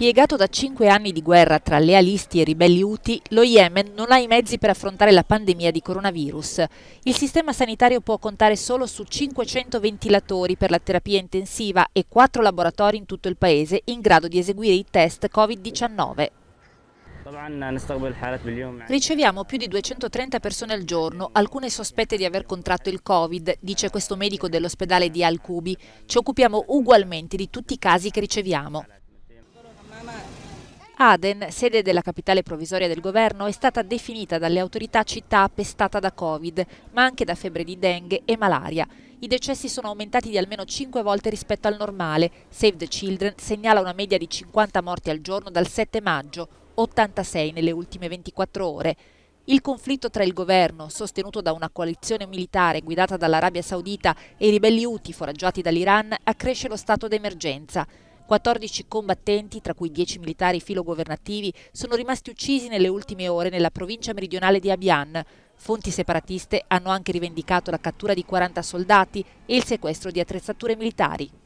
Piegato da cinque anni di guerra tra lealisti e ribelli Houthi, lo Yemen non ha i mezzi per affrontare la pandemia di coronavirus. Il sistema sanitario può contare solo su 500 ventilatori per la terapia intensiva e quattro laboratori in tutto il paese in grado di eseguire i test Covid-19. Riceviamo più di 230 persone al giorno, alcune sospette di aver contratto il Covid, dice questo medico dell'ospedale di Al-Kubi. Ci occupiamo ugualmente di tutti i casi che riceviamo. Aden, sede della capitale provvisoria del governo, è stata definita dalle autorità città pestata da Covid, ma anche da febbre di dengue e malaria. I decessi sono aumentati di almeno 5 volte rispetto al normale. Save the Children segnala una media di 50 morti al giorno dal 7 maggio, 86 nelle ultime 24 ore. Il conflitto tra il governo, sostenuto da una coalizione militare guidata dall'Arabia Saudita, e i ribelli Houthi foraggiati dall'Iran, accresce lo stato d'emergenza. 14 combattenti, tra cui 10 militari filogovernativi, sono rimasti uccisi nelle ultime ore nella provincia meridionale di Abian. Fonti separatiste hanno anche rivendicato la cattura di 40 soldati e il sequestro di attrezzature militari.